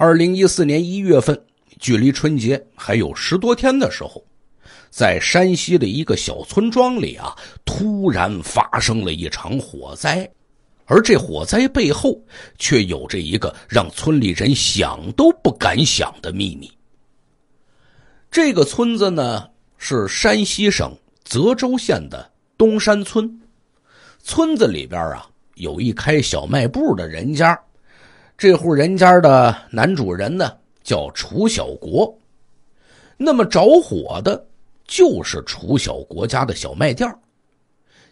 二零一四年一月份，距离春节还有十多天的时候，在山西的一个小村庄里啊，突然发生了一场火灾，而这火灾背后却有着一个让村里人想都不敢想的秘密。这个村子呢是山西省泽州县的东山村，村子里边啊有一开小卖部的人家。这户人家的男主人呢，叫楚小国。那么着火的就是楚小国家的小卖店。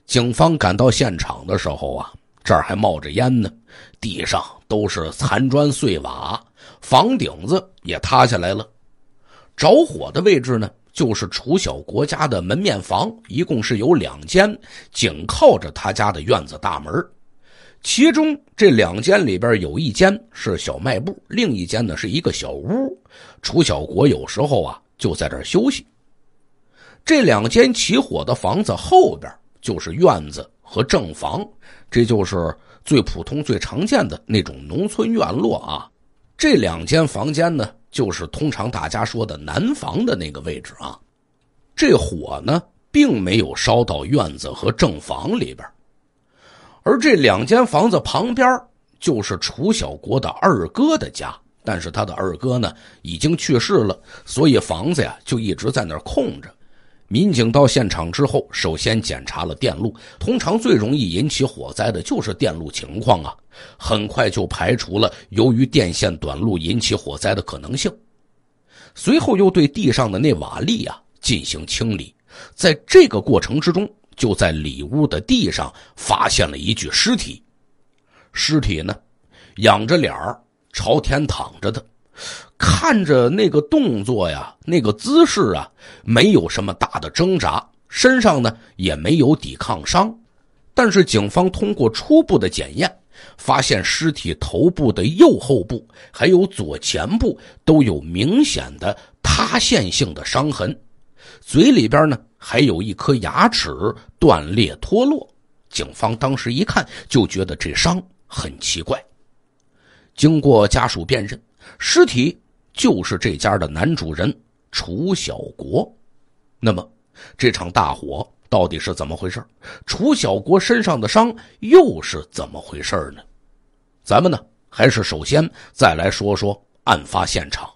警方赶到现场的时候啊，这儿还冒着烟呢，地上都是残砖碎瓦，房顶子也塌下来了。着火的位置呢，就是楚小国家的门面房，一共是有两间，紧靠着他家的院子大门。其中这两间里边有一间是小卖部，另一间呢是一个小屋。楚小国有时候啊就在这儿休息。这两间起火的房子后边就是院子和正房，这就是最普通、最常见的那种农村院落啊。这两间房间呢，就是通常大家说的南房的那个位置啊。这火呢，并没有烧到院子和正房里边。而这两间房子旁边就是楚小国的二哥的家，但是他的二哥呢已经去世了，所以房子呀就一直在那儿空着。民警到现场之后，首先检查了电路，通常最容易引起火灾的就是电路情况啊，很快就排除了由于电线短路引起火灾的可能性。随后又对地上的那瓦砾呀进行清理，在这个过程之中。就在里屋的地上发现了一具尸体，尸体呢，仰着脸儿朝天躺着的，看着那个动作呀，那个姿势啊，没有什么大的挣扎，身上呢也没有抵抗伤，但是警方通过初步的检验，发现尸体头部的右后部还有左前部都有明显的塌陷性的伤痕。嘴里边呢还有一颗牙齿断裂脱落，警方当时一看就觉得这伤很奇怪。经过家属辨认，尸体就是这家的男主人楚小国。那么这场大火到底是怎么回事？楚小国身上的伤又是怎么回事呢？咱们呢还是首先再来说说案发现场。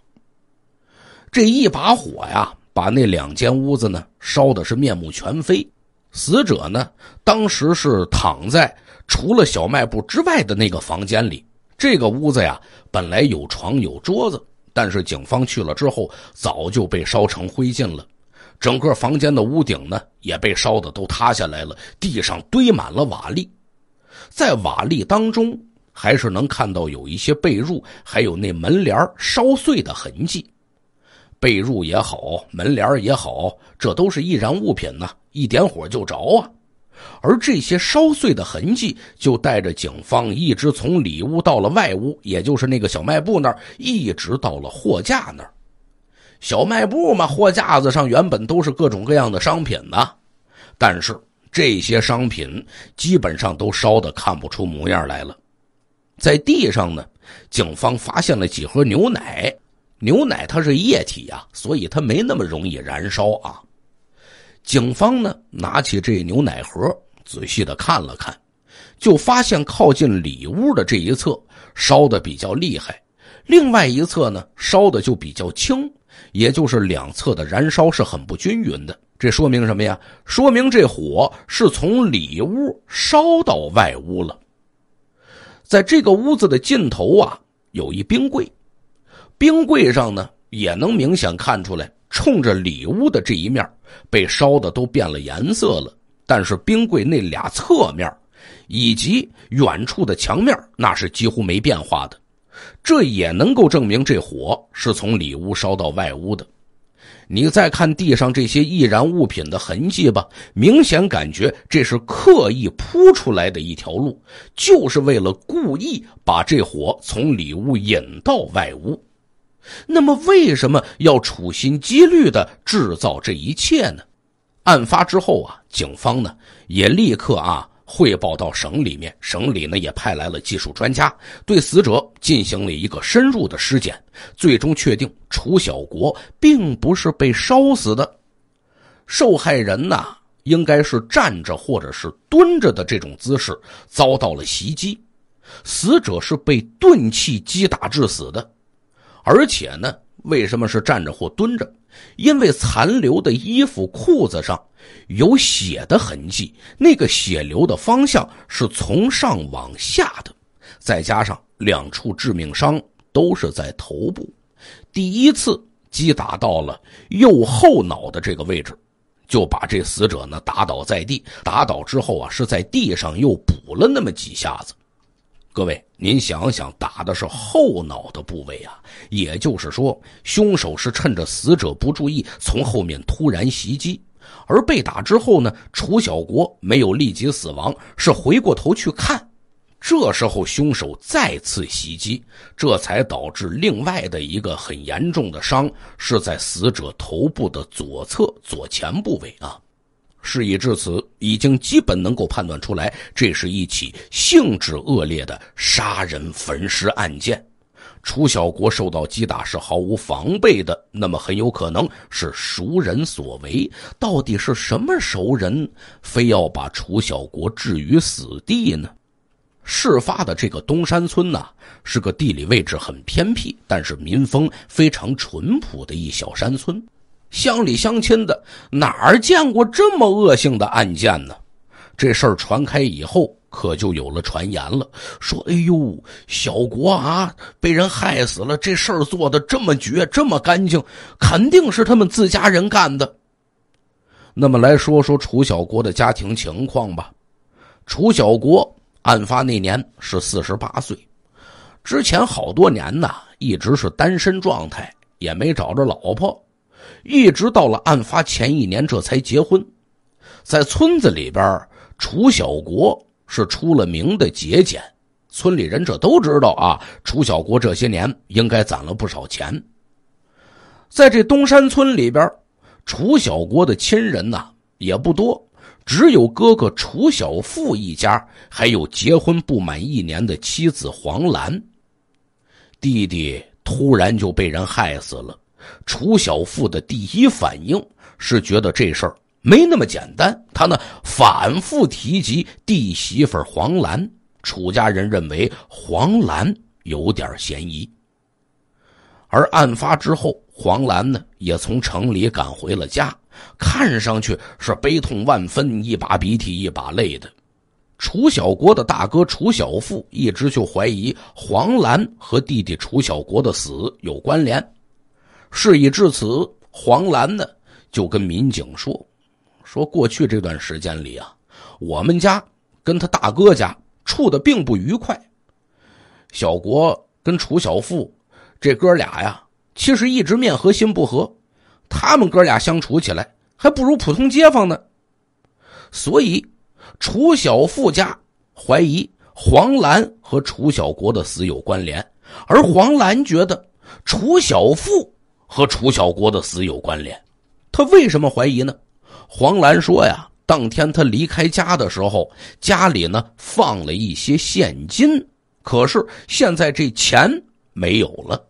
这一把火呀！把那两间屋子呢烧的是面目全非，死者呢当时是躺在除了小卖部之外的那个房间里。这个屋子呀本来有床有桌子，但是警方去了之后早就被烧成灰烬了。整个房间的屋顶呢也被烧的都塌下来了，地上堆满了瓦砾，在瓦砾当中还是能看到有一些被褥，还有那门帘烧碎的痕迹。被褥也好，门帘也好，这都是易燃物品呢，一点火就着啊。而这些烧碎的痕迹，就带着警方一直从里屋到了外屋，也就是那个小卖部那儿，一直到了货架那儿。小卖部嘛，货架子上原本都是各种各样的商品呢，但是这些商品基本上都烧得看不出模样来了。在地上呢，警方发现了几盒牛奶。牛奶它是液体呀，所以它没那么容易燃烧啊。警方呢，拿起这牛奶盒仔细的看了看，就发现靠近里屋的这一侧烧的比较厉害，另外一侧呢烧的就比较轻，也就是两侧的燃烧是很不均匀的。这说明什么呀？说明这火是从里屋烧到外屋了。在这个屋子的尽头啊，有一冰柜。冰柜上呢，也能明显看出来，冲着里屋的这一面被烧的都变了颜色了。但是冰柜那俩侧面，以及远处的墙面，那是几乎没变化的。这也能够证明这火是从里屋烧到外屋的。你再看地上这些易燃物品的痕迹吧，明显感觉这是刻意铺出来的一条路，就是为了故意把这火从里屋引到外屋。那么为什么要处心积虑的制造这一切呢？案发之后啊，警方呢也立刻啊汇报到省里面，省里呢也派来了技术专家，对死者进行了一个深入的尸检，最终确定楚小国并不是被烧死的，受害人呐应该是站着或者是蹲着的这种姿势遭到了袭击，死者是被钝器击打致死的。而且呢，为什么是站着或蹲着？因为残留的衣服裤子上有血的痕迹，那个血流的方向是从上往下的。再加上两处致命伤都是在头部，第一次击打到了右后脑的这个位置，就把这死者呢打倒在地。打倒之后啊，是在地上又补了那么几下子。各位，您想想，打的是后脑的部位啊，也就是说，凶手是趁着死者不注意，从后面突然袭击，而被打之后呢，楚小国没有立即死亡，是回过头去看，这时候凶手再次袭击，这才导致另外的一个很严重的伤是在死者头部的左侧左前部位啊。事已至此，已经基本能够判断出来，这是一起性质恶劣的杀人焚尸案件。楚小国受到击打是毫无防备的，那么很有可能是熟人所为。到底是什么熟人，非要把楚小国置于死地呢？事发的这个东山村呢，是个地理位置很偏僻，但是民风非常淳朴的一小山村。乡里乡亲的哪儿见过这么恶性的案件呢？这事儿传开以后，可就有了传言了，说：“哎呦，小国啊，被人害死了！这事儿做的这么绝，这么干净，肯定是他们自家人干的。”那么来说说楚小国的家庭情况吧。楚小国案发那年是四十八岁，之前好多年呢，一直是单身状态，也没找着老婆。一直到了案发前一年，这才结婚。在村子里边，楚小国是出了名的节俭，村里人这都知道啊。楚小国这些年应该攒了不少钱。在这东山村里边，楚小国的亲人呢也不多，只有哥哥楚小富一家，还有结婚不满一年的妻子黄兰。弟弟突然就被人害死了。楚小富的第一反应是觉得这事儿没那么简单，他呢反复提及弟媳妇黄兰，楚家人认为黄兰有点嫌疑。而案发之后，黄兰呢也从城里赶回了家，看上去是悲痛万分，一把鼻涕一把泪的。楚小国的大哥楚小富一直就怀疑黄兰和弟弟楚小国的死有关联。事已至此，黄兰呢就跟民警说：“说过去这段时间里啊，我们家跟他大哥家处的并不愉快。小国跟楚小富这哥俩呀，其实一直面和心不和，他们哥俩相处起来还不如普通街坊呢。所以，楚小富家怀疑黄兰和楚小国的死有关联，而黄兰觉得楚小富。”和楚小国的死有关联，他为什么怀疑呢？黄兰说呀，当天他离开家的时候，家里呢放了一些现金，可是现在这钱没有了。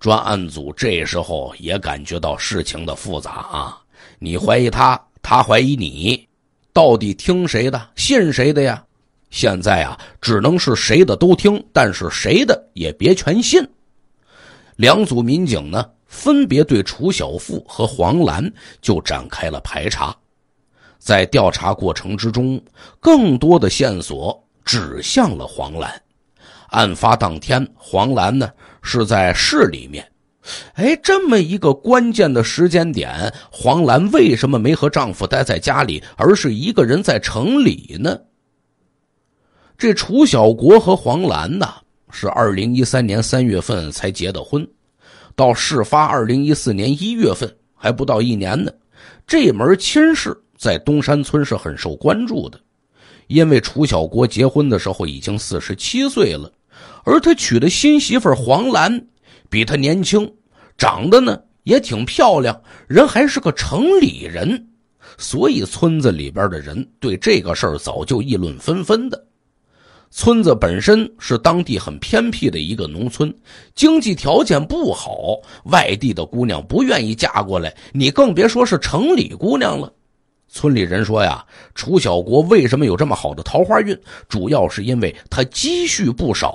专案组这时候也感觉到事情的复杂啊，你怀疑他，他怀疑你，到底听谁的，信谁的呀？现在啊，只能是谁的都听，但是谁的也别全信。两组民警呢？分别对楚小富和黄兰就展开了排查，在调查过程之中，更多的线索指向了黄兰。案发当天，黄兰呢是在市里面。哎，这么一个关键的时间点，黄兰为什么没和丈夫待在家里，而是一个人在城里呢？这楚小国和黄兰呢，是二零一三年三月份才结的婚。到事发二零一四年一月份还不到一年呢，这门亲事在东山村是很受关注的，因为楚小国结婚的时候已经四十七岁了，而他娶的新媳妇黄兰比他年轻，长得呢也挺漂亮，人还是个城里人，所以村子里边的人对这个事儿早就议论纷纷的。村子本身是当地很偏僻的一个农村，经济条件不好，外地的姑娘不愿意嫁过来，你更别说是城里姑娘了。村里人说呀，楚小国为什么有这么好的桃花运，主要是因为他积蓄不少，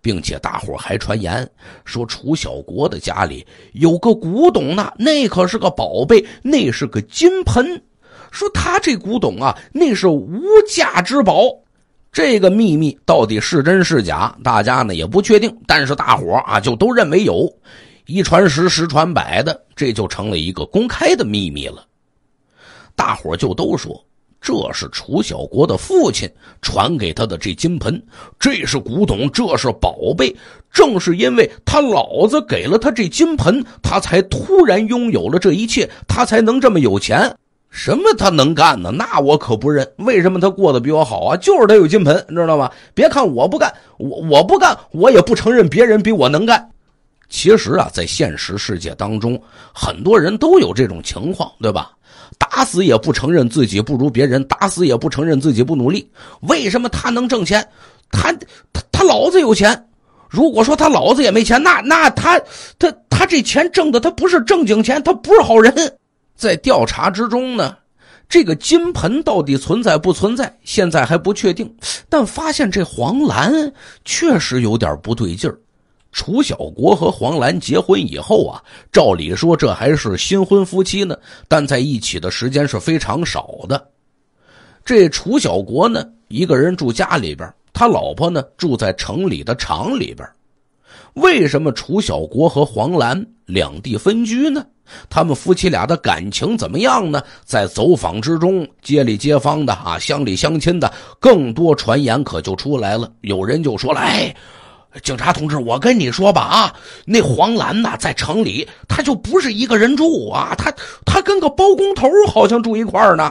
并且大伙还传言说楚小国的家里有个古董呢，那可是个宝贝，那是个金盆，说他这古董啊，那是无价之宝。这个秘密到底是真是假？大家呢也不确定，但是大伙啊就都认为有，一传十，十传百的，这就成了一个公开的秘密了。大伙就都说，这是楚小国的父亲传给他的这金盆，这是古董，这是宝贝。正是因为他老子给了他这金盆，他才突然拥有了这一切，他才能这么有钱。什么他能干呢？那我可不认。为什么他过得比我好啊？就是他有金盆，知道吗？别看我不干，我我不干，我也不承认别人比我能干。其实啊，在现实世界当中，很多人都有这种情况，对吧？打死也不承认自己不如别人，打死也不承认自己不努力。为什么他能挣钱？他他他老子有钱。如果说他老子也没钱，那那他他他这钱挣的他不是正经钱，他不是好人。在调查之中呢，这个金盆到底存在不存在，现在还不确定。但发现这黄兰确实有点不对劲儿。楚小国和黄兰结婚以后啊，照理说这还是新婚夫妻呢，但在一起的时间是非常少的。这楚小国呢，一个人住家里边，他老婆呢住在城里的厂里边。为什么楚小国和黄兰？两地分居呢，他们夫妻俩的感情怎么样呢？在走访之中，街里街坊的啊，乡里乡亲的，更多传言可就出来了。有人就说了：“哎，警察同志，我跟你说吧啊，那黄兰呐在城里，她就不是一个人住啊，她她跟个包工头好像住一块儿呢。”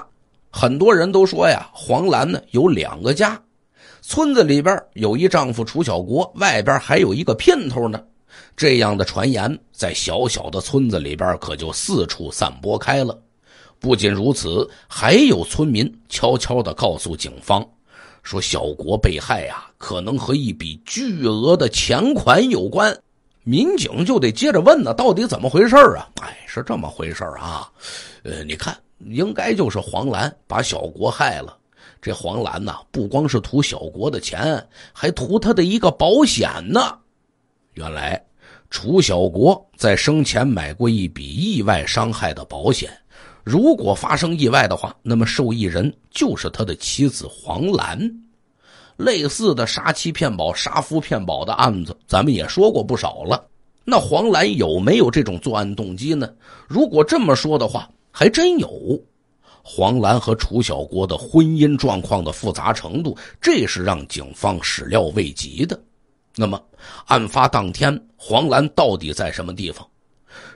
很多人都说呀，黄兰呢有两个家，村子里边有一丈夫楚小国，外边还有一个姘头呢。这样的传言在小小的村子里边可就四处散播开了。不仅如此，还有村民悄悄地告诉警方，说小国被害啊，可能和一笔巨额的钱款有关。民警就得接着问呢，到底怎么回事啊？哎，是这么回事啊，呃，你看，应该就是黄兰把小国害了。这黄兰呢，不光是图小国的钱，还图他的一个保险呢。原来，楚小国在生前买过一笔意外伤害的保险，如果发生意外的话，那么受益人就是他的妻子黄兰。类似的杀妻骗保、杀夫骗保的案子，咱们也说过不少了。那黄兰有没有这种作案动机呢？如果这么说的话，还真有。黄兰和楚小国的婚姻状况的复杂程度，这是让警方始料未及的。那么，案发当天黄兰到底在什么地方？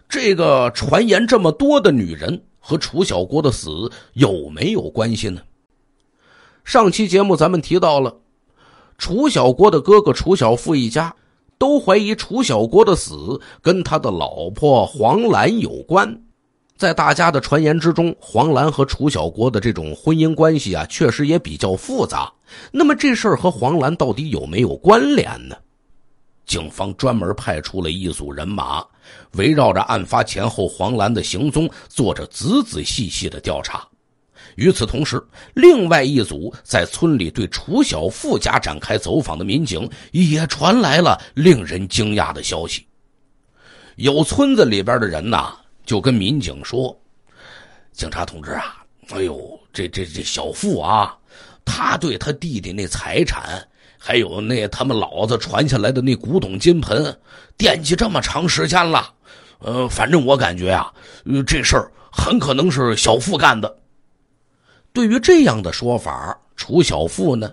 这个传言这么多的女人和楚小国的死有没有关系呢？上期节目咱们提到了，楚小国的哥哥楚小富一家都怀疑楚小国的死跟他的老婆黄兰有关。在大家的传言之中，黄兰和楚小国的这种婚姻关系啊，确实也比较复杂。那么这事儿和黄兰到底有没有关联呢？警方专门派出了一组人马，围绕着案发前后黄兰的行踪做着仔仔细细的调查。与此同时，另外一组在村里对楚小富家展开走访的民警也传来了令人惊讶的消息。有村子里边的人呐，就跟民警说：“警察同志啊，哎呦，这这这小富啊，他对他弟弟那财产。”还有那他们老子传下来的那古董金盆，惦记这么长时间了，呃，反正我感觉啊，呃，这事儿很可能是小富干的。对于这样的说法，楚小富呢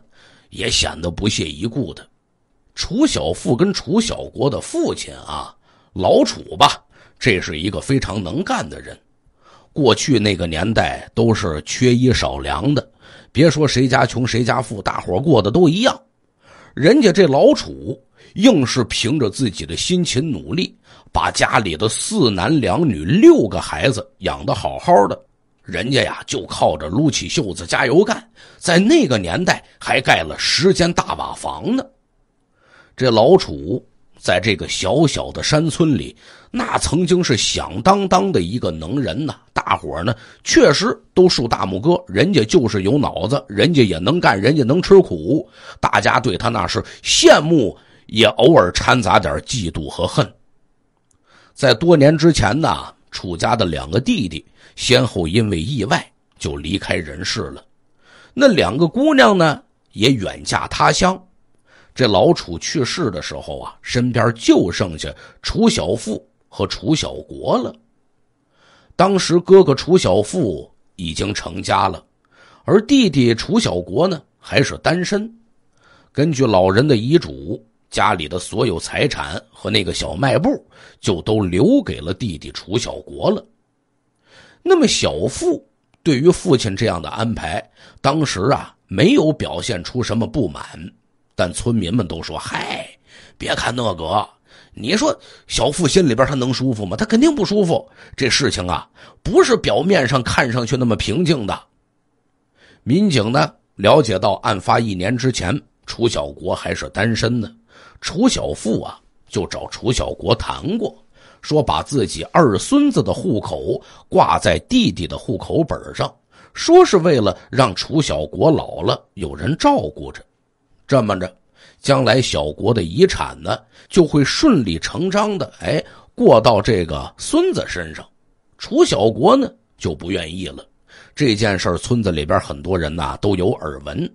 也显得不屑一顾的。楚小富跟楚小国的父亲啊，老楚吧，这是一个非常能干的人。过去那个年代都是缺衣少粮的，别说谁家穷谁家富，大伙过得都一样。人家这老楚，硬是凭着自己的辛勤努力，把家里的四男两女六个孩子养得好好的。人家呀，就靠着撸起袖子加油干，在那个年代还盖了十间大瓦房呢。这老楚在这个小小的山村里。那曾经是响当当的一个能人呐，大伙呢确实都竖大拇哥，人家就是有脑子，人家也能干，人家能吃苦，大家对他那是羡慕，也偶尔掺杂点嫉妒和恨。在多年之前呢，楚家的两个弟弟先后因为意外就离开人世了，那两个姑娘呢也远嫁他乡，这老楚去世的时候啊，身边就剩下楚小富。和楚小国了。当时哥哥楚小富已经成家了，而弟弟楚小国呢还是单身。根据老人的遗嘱，家里的所有财产和那个小卖部就都留给了弟弟楚小国了。那么小富对于父亲这样的安排，当时啊没有表现出什么不满，但村民们都说：“嗨，别看那个。”你说小付心里边他能舒服吗？他肯定不舒服。这事情啊，不是表面上看上去那么平静的。民警呢了解到，案发一年之前，楚小国还是单身呢。楚小富啊，就找楚小国谈过，说把自己二孙子的户口挂在弟弟的户口本上，说是为了让楚小国老了有人照顾着。这么着。将来小国的遗产呢，就会顺理成章的哎，过到这个孙子身上。楚小国呢就不愿意了。这件事儿，村子里边很多人呐都有耳闻。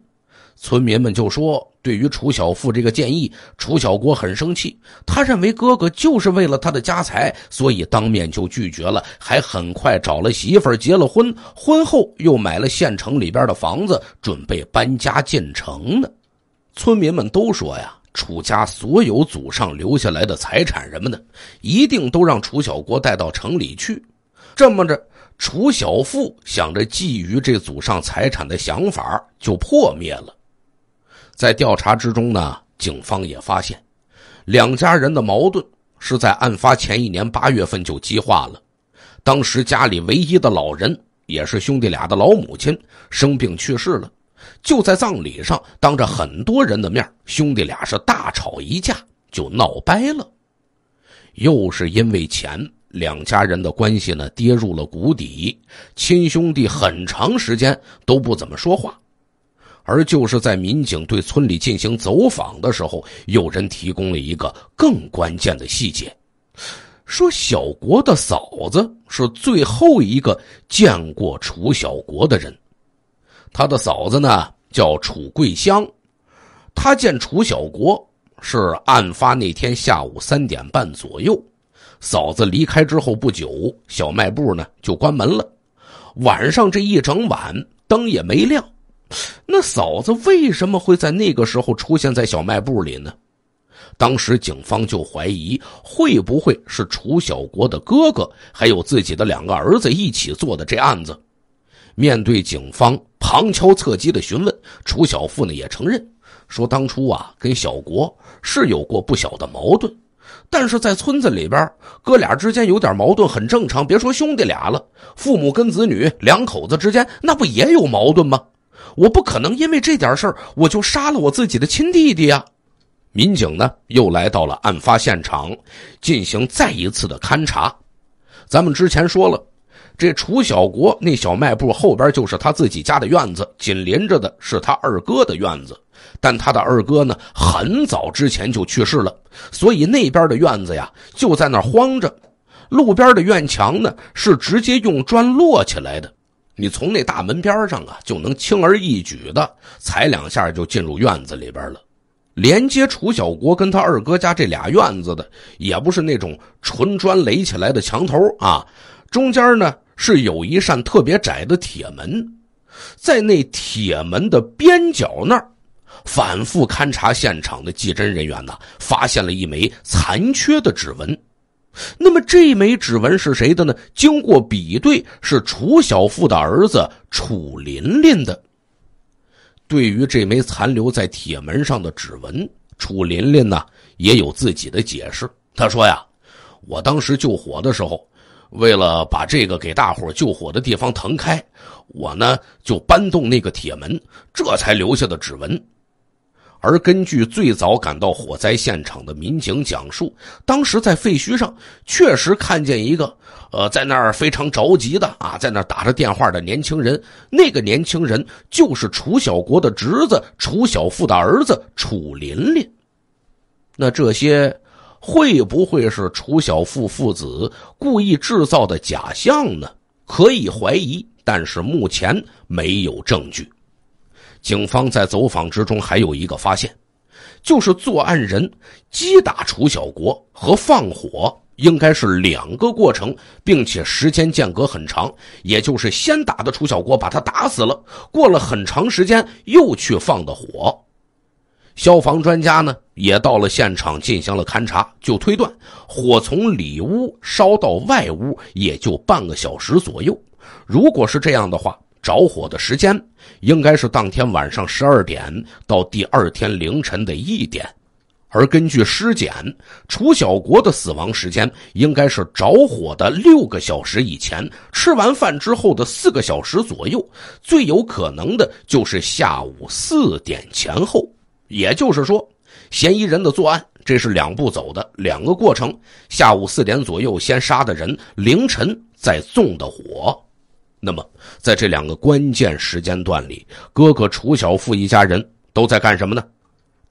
村民们就说，对于楚小富这个建议，楚小国很生气。他认为哥哥就是为了他的家财，所以当面就拒绝了，还很快找了媳妇儿结了婚。婚后又买了县城里边的房子，准备搬家进城呢。村民们都说呀，楚家所有祖上留下来的财产什么的，一定都让楚小国带到城里去。这么着，楚小富想着觊觎这祖上财产的想法就破灭了。在调查之中呢，警方也发现，两家人的矛盾是在案发前一年八月份就激化了。当时家里唯一的老人，也是兄弟俩的老母亲，生病去世了。就在葬礼上，当着很多人的面，兄弟俩是大吵一架，就闹掰了。又是因为钱，两家人的关系呢跌入了谷底，亲兄弟很长时间都不怎么说话。而就是在民警对村里进行走访的时候，有人提供了一个更关键的细节，说小国的嫂子是最后一个见过楚小国的人。他的嫂子呢叫楚桂香，他见楚小国是案发那天下午三点半左右，嫂子离开之后不久，小卖部呢就关门了。晚上这一整晚灯也没亮，那嫂子为什么会在那个时候出现在小卖部里呢？当时警方就怀疑会不会是楚小国的哥哥还有自己的两个儿子一起做的这案子。面对警方旁敲侧击的询问，楚小富呢也承认，说当初啊跟小国是有过不小的矛盾，但是在村子里边，哥俩之间有点矛盾很正常。别说兄弟俩了，父母跟子女、两口子之间那不也有矛盾吗？我不可能因为这点事儿我就杀了我自己的亲弟弟呀。民警呢又来到了案发现场，进行再一次的勘查。咱们之前说了。这楚小国那小卖部后边就是他自己家的院子，紧邻着的是他二哥的院子，但他的二哥呢，很早之前就去世了，所以那边的院子呀就在那荒着。路边的院墙呢是直接用砖摞起来的，你从那大门边上啊就能轻而易举的踩两下就进入院子里边了。连接楚小国跟他二哥家这俩院子的也不是那种纯砖垒起来的墙头啊，中间呢。是有一扇特别窄的铁门，在那铁门的边角那儿，反复勘察现场的技侦人员呢，发现了一枚残缺的指纹。那么这枚指纹是谁的呢？经过比对，是楚小富的儿子楚琳琳的。对于这枚残留在铁门上的指纹，楚琳琳呢也有自己的解释。他说：“呀，我当时救火的时候。”为了把这个给大伙救火的地方腾开，我呢就搬动那个铁门，这才留下的指纹。而根据最早赶到火灾现场的民警讲述，当时在废墟上确实看见一个，呃，在那儿非常着急的啊，在那打着电话的年轻人，那个年轻人就是楚小国的侄子楚小富的儿子楚林林。那这些。会不会是楚小富父子故意制造的假象呢？可以怀疑，但是目前没有证据。警方在走访之中还有一个发现，就是作案人击打楚小国和放火应该是两个过程，并且时间间隔很长，也就是先打的楚小国把他打死了，过了很长时间又去放的火。消防专家呢也到了现场进行了勘查，就推断火从里屋烧到外屋也就半个小时左右。如果是这样的话，着火的时间应该是当天晚上十二点到第二天凌晨的一点。而根据尸检，楚小国的死亡时间应该是着火的六个小时以前，吃完饭之后的四个小时左右，最有可能的就是下午四点前后。也就是说，嫌疑人的作案，这是两步走的两个过程。下午四点左右先杀的人，凌晨再纵的火。那么，在这两个关键时间段里，哥哥楚小富一家人都在干什么呢？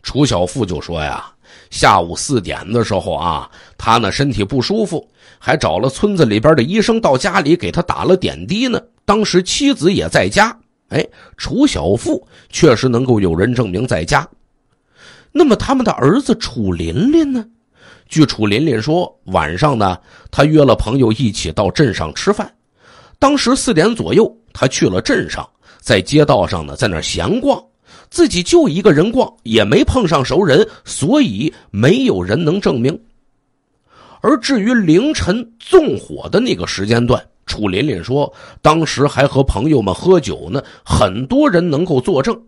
楚小富就说呀：“下午四点的时候啊，他呢身体不舒服，还找了村子里边的医生到家里给他打了点滴呢。当时妻子也在家。哎，楚小富确实能够有人证明在家。”那么他们的儿子楚林林呢？据楚林林说，晚上呢，他约了朋友一起到镇上吃饭。当时四点左右，他去了镇上，在街道上呢，在那闲逛，自己就一个人逛，也没碰上熟人，所以没有人能证明。而至于凌晨纵火的那个时间段，楚琳琳说，当时还和朋友们喝酒呢，很多人能够作证，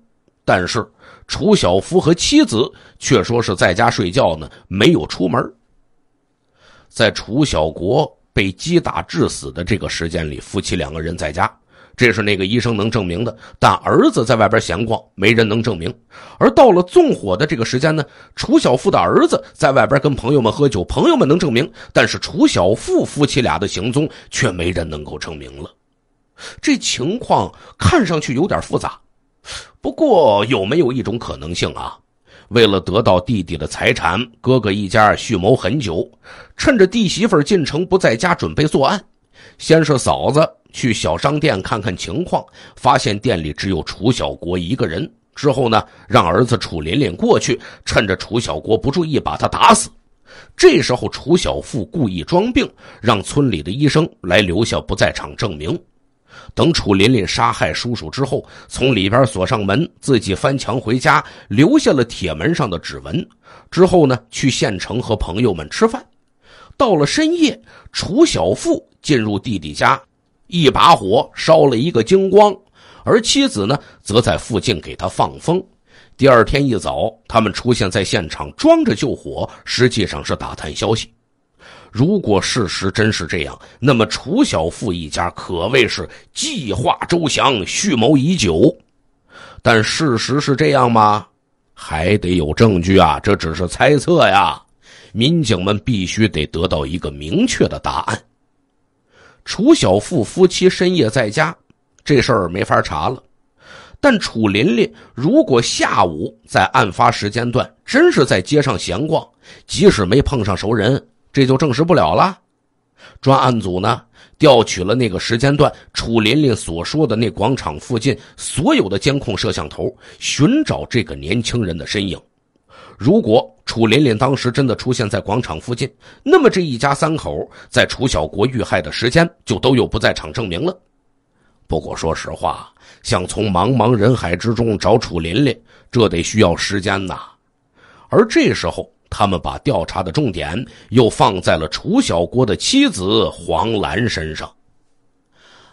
但是。楚小夫和妻子却说是在家睡觉呢，没有出门。在楚小国被击打致死的这个时间里，夫妻两个人在家，这是那个医生能证明的。但儿子在外边闲逛，没人能证明。而到了纵火的这个时间呢，楚小富的儿子在外边跟朋友们喝酒，朋友们能证明，但是楚小富夫妻俩的行踪却没人能够证明了。这情况看上去有点复杂。不过有没有一种可能性啊？为了得到弟弟的财产，哥哥一家蓄谋很久，趁着弟媳妇进城不在家，准备作案。先是嫂子去小商店看看情况，发现店里只有楚小国一个人。之后呢，让儿子楚琳琳过去，趁着楚小国不注意，把他打死。这时候楚小富故意装病，让村里的医生来留下不在场证明。等楚琳琳杀害叔叔之后，从里边锁上门，自己翻墙回家，留下了铁门上的指纹。之后呢，去县城和朋友们吃饭。到了深夜，楚小富进入弟弟家，一把火烧了一个精光，而妻子呢，则在附近给他放风。第二天一早，他们出现在现场，装着救火，实际上是打探消息。如果事实真是这样，那么楚小富一家可谓是计划周详、蓄谋已久。但事实是这样吗？还得有证据啊！这只是猜测呀。民警们必须得得到一个明确的答案。楚小富夫妻深夜在家，这事儿没法查了。但楚琳琳如果下午在案发时间段真是在街上闲逛，即使没碰上熟人。这就证实不了了。专案组呢，调取了那个时间段楚琳琳所说的那广场附近所有的监控摄像头，寻找这个年轻人的身影。如果楚琳琳当时真的出现在广场附近，那么这一家三口在楚小国遇害的时间就都有不在场证明了。不过说实话，想从茫茫人海之中找楚琳琳，这得需要时间呐。而这时候。他们把调查的重点又放在了楚小郭的妻子黄兰身上。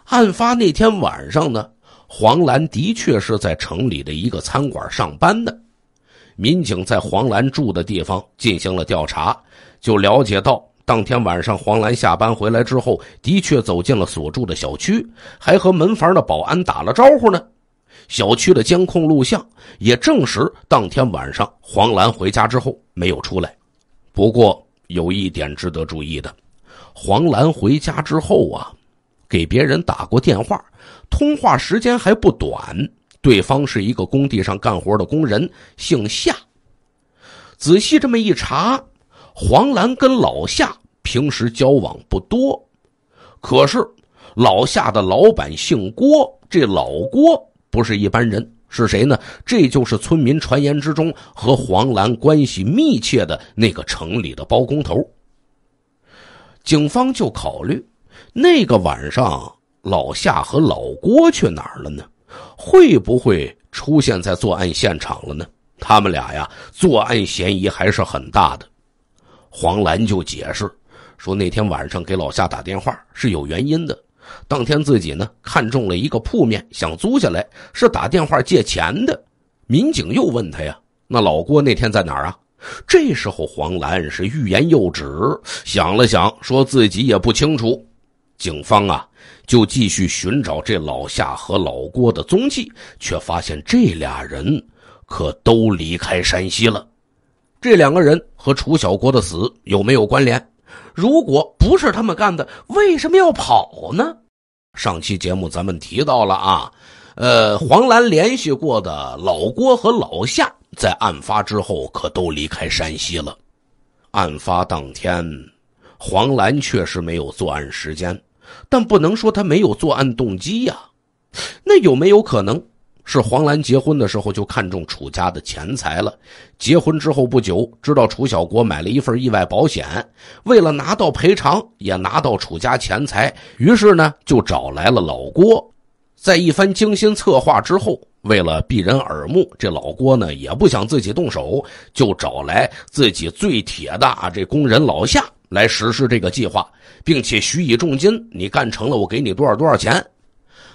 案发那天晚上呢，黄兰的确是在城里的一个餐馆上班的。民警在黄兰住的地方进行了调查，就了解到当天晚上黄兰下班回来之后，的确走进了所住的小区，还和门房的保安打了招呼呢。小区的监控录像也证实，当天晚上黄兰回家之后没有出来。不过有一点值得注意的，黄兰回家之后啊，给别人打过电话，通话时间还不短。对方是一个工地上干活的工人，姓夏。仔细这么一查，黄兰跟老夏平时交往不多，可是老夏的老板姓郭，这老郭。不是一般人是谁呢？这就是村民传言之中和黄兰关系密切的那个城里的包工头。警方就考虑，那个晚上老夏和老郭去哪儿了呢？会不会出现在作案现场了呢？他们俩呀，作案嫌疑还是很大的。黄兰就解释说，那天晚上给老夏打电话是有原因的。当天自己呢看中了一个铺面，想租下来，是打电话借钱的。民警又问他呀：“那老郭那天在哪儿啊？”这时候黄兰是欲言又止，想了想，说自己也不清楚。警方啊就继续寻找这老夏和老郭的踪迹，却发现这俩人可都离开山西了。这两个人和楚小国的死有没有关联？如果不是他们干的，为什么要跑呢？上期节目咱们提到了啊，呃，黄兰联系过的老郭和老夏，在案发之后可都离开山西了。案发当天，黄兰确实没有作案时间，但不能说他没有作案动机呀。那有没有可能？是黄兰结婚的时候就看中楚家的钱财了。结婚之后不久，知道楚小国买了一份意外保险，为了拿到赔偿，也拿到楚家钱财，于是呢就找来了老郭。在一番精心策划之后，为了避人耳目，这老郭呢也不想自己动手，就找来自己最铁的啊这工人老夏来实施这个计划，并且许以重金，你干成了我给你多少多少钱。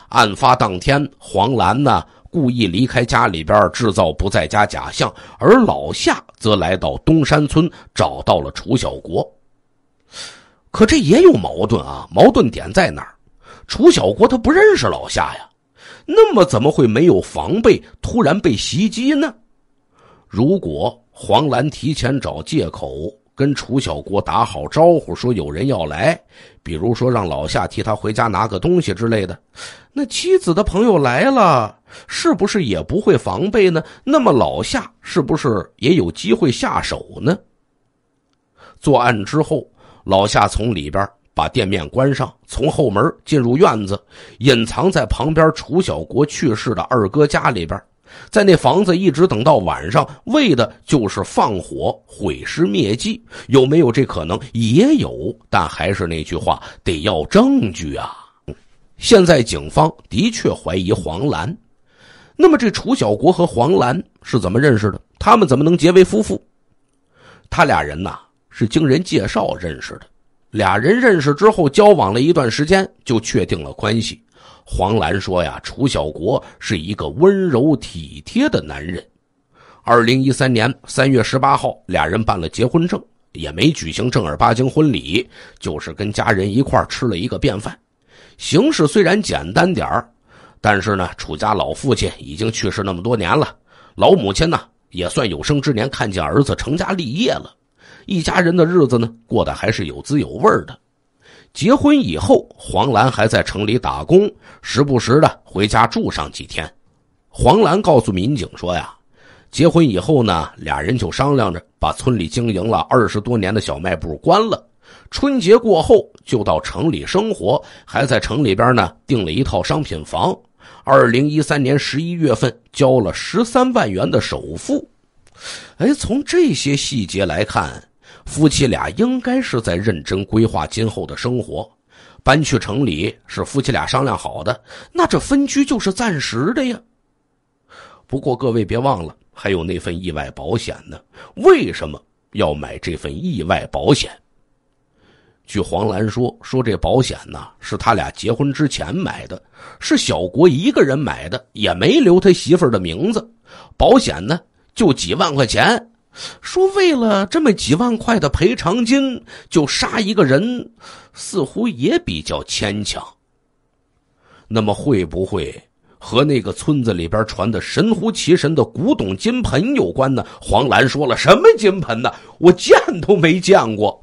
案发当天，黄兰呢。故意离开家里边，制造不在家假象，而老夏则来到东山村找到了楚小国。可这也有矛盾啊，矛盾点在哪儿？楚小国他不认识老夏呀，那么怎么会没有防备，突然被袭击呢？如果黄兰提前找借口。跟楚小国打好招呼，说有人要来，比如说让老夏替他回家拿个东西之类的。那妻子的朋友来了，是不是也不会防备呢？那么老夏是不是也有机会下手呢？作案之后，老夏从里边把店面关上，从后门进入院子，隐藏在旁边楚小国去世的二哥家里边。在那房子一直等到晚上，为的就是放火毁尸灭迹。有没有这可能？也有，但还是那句话，得要证据啊。现在警方的确怀疑黄兰。那么这楚小国和黄兰是怎么认识的？他们怎么能结为夫妇？他俩人呐是经人介绍认识的，俩人认识之后交往了一段时间，就确定了关系。黄兰说：“呀，楚小国是一个温柔体贴的男人。二零一三年三月十八号，俩人办了结婚证，也没举行正儿八经婚礼，就是跟家人一块吃了一个便饭。形式虽然简单点儿，但是呢，楚家老父亲已经去世那么多年了，老母亲呢也算有生之年看见儿子成家立业了。一家人的日子呢，过得还是有滋有味的。”结婚以后，黄兰还在城里打工，时不时的回家住上几天。黄兰告诉民警说：“呀，结婚以后呢，俩人就商量着把村里经营了二十多年的小卖部关了，春节过后就到城里生活，还在城里边呢订了一套商品房。二零一三年十一月份交了十三万元的首付。哎，从这些细节来看。”夫妻俩应该是在认真规划今后的生活，搬去城里是夫妻俩商量好的，那这分居就是暂时的呀。不过各位别忘了，还有那份意外保险呢。为什么要买这份意外保险？据黄兰说，说这保险呢是他俩结婚之前买的，是小国一个人买的，也没留他媳妇的名字。保险呢就几万块钱。说为了这么几万块的赔偿金就杀一个人，似乎也比较牵强。那么会不会和那个村子里边传的神乎其神的古董金盆有关呢？黄兰说了，什么金盆呢？我见都没见过。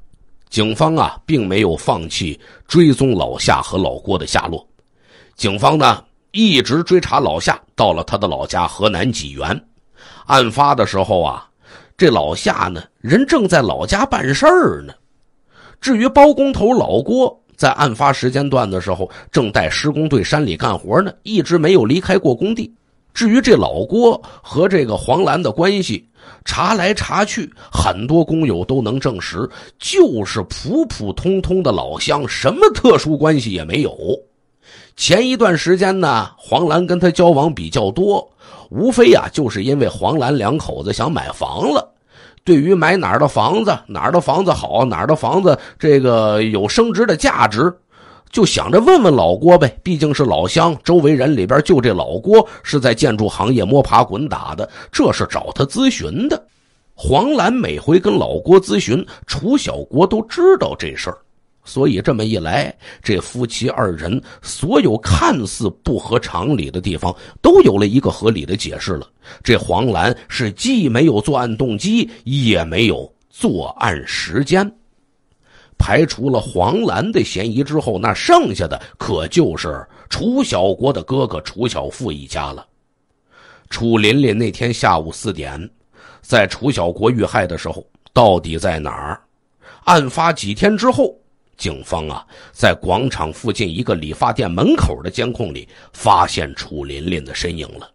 警方啊，并没有放弃追踪老夏和老郭的下落。警方呢，一直追查老夏到了他的老家河南济源。案发的时候啊。这老夏呢，人正在老家办事儿呢。至于包工头老郭，在案发时间段的时候，正带施工队山里干活呢，一直没有离开过工地。至于这老郭和这个黄兰的关系，查来查去，很多工友都能证实，就是普普通通的老乡，什么特殊关系也没有。前一段时间呢，黄兰跟他交往比较多，无非啊，就是因为黄兰两口子想买房了。对于买哪儿的房子，哪儿的房子好，哪儿的房子这个有升值的价值，就想着问问老郭呗。毕竟是老乡，周围人里边就这老郭是在建筑行业摸爬滚打的，这是找他咨询的。黄兰每回跟老郭咨询，楚小国都知道这事儿。所以这么一来，这夫妻二人所有看似不合常理的地方，都有了一个合理的解释了。这黄兰是既没有作案动机，也没有作案时间。排除了黄兰的嫌疑之后，那剩下的可就是楚小国的哥哥楚小富一家了。楚琳琳那天下午四点，在楚小国遇害的时候，到底在哪儿？案发几天之后？警方啊，在广场附近一个理发店门口的监控里发现楚琳琳的身影了。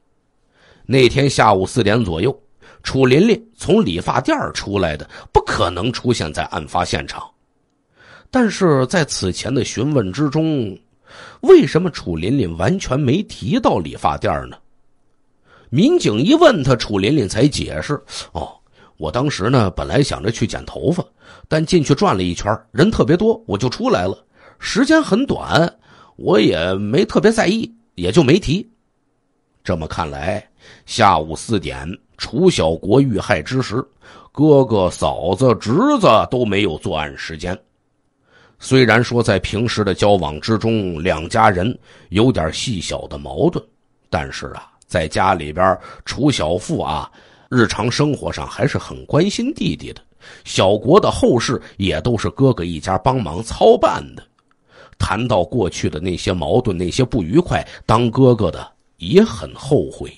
那天下午四点左右，楚琳琳从理发店出来的，不可能出现在案发现场。但是在此前的询问之中，为什么楚琳琳完全没提到理发店呢？民警一问他，楚琳琳才解释：“哦，我当时呢，本来想着去剪头发。”但进去转了一圈，人特别多，我就出来了。时间很短，我也没特别在意，也就没提。这么看来，下午四点楚小国遇害之时，哥哥、嫂子、侄子都没有作案时间。虽然说在平时的交往之中，两家人有点细小的矛盾，但是啊，在家里边，楚小富啊，日常生活上还是很关心弟弟的。小国的后事也都是哥哥一家帮忙操办的。谈到过去的那些矛盾、那些不愉快，当哥哥的也很后悔。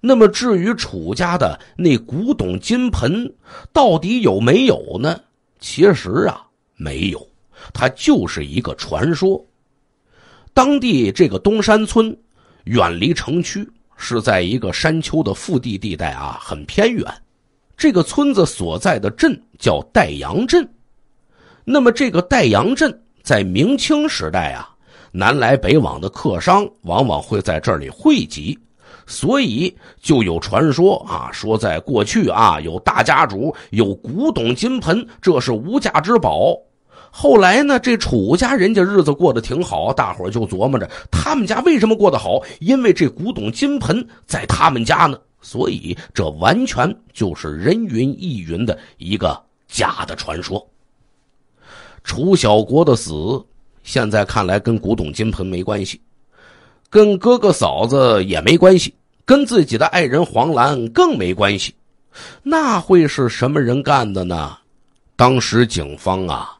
那么，至于楚家的那古董金盆，到底有没有呢？其实啊，没有，它就是一个传说。当地这个东山村，远离城区，是在一个山丘的腹地地带啊，很偏远。这个村子所在的镇叫代阳镇，那么这个代阳镇在明清时代啊，南来北往的客商往往会在这里汇集，所以就有传说啊，说在过去啊，有大家族有古董金盆，这是无价之宝。后来呢，这楚家人家日子过得挺好，大伙就琢磨着他们家为什么过得好，因为这古董金盆在他们家呢。所以，这完全就是人云亦云的一个假的传说。楚小国的死，现在看来跟古董金盆没关系，跟哥哥嫂子也没关系，跟自己的爱人黄兰更没关系。那会是什么人干的呢？当时警方啊，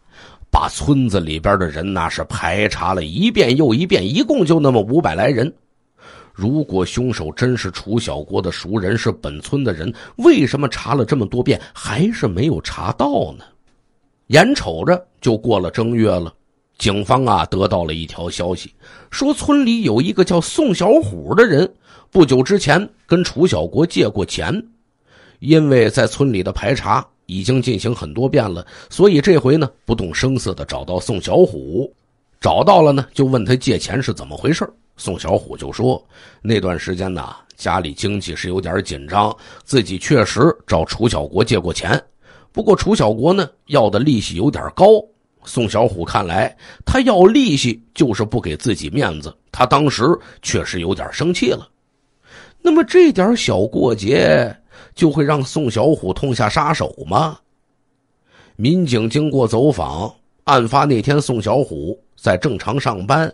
把村子里边的人那是排查了一遍又一遍，一共就那么五百来人。如果凶手真是楚小国的熟人，是本村的人，为什么查了这么多遍还是没有查到呢？眼瞅着就过了正月了，警方啊得到了一条消息，说村里有一个叫宋小虎的人，不久之前跟楚小国借过钱。因为在村里的排查已经进行很多遍了，所以这回呢不动声色的找到宋小虎，找到了呢就问他借钱是怎么回事宋小虎就说：“那段时间呢，家里经济是有点紧张，自己确实找楚小国借过钱。不过楚小国呢，要的利息有点高。宋小虎看来，他要利息就是不给自己面子。他当时确实有点生气了。那么这点小过节，就会让宋小虎痛下杀手吗？”民警经过走访，案发那天宋小虎在正常上班。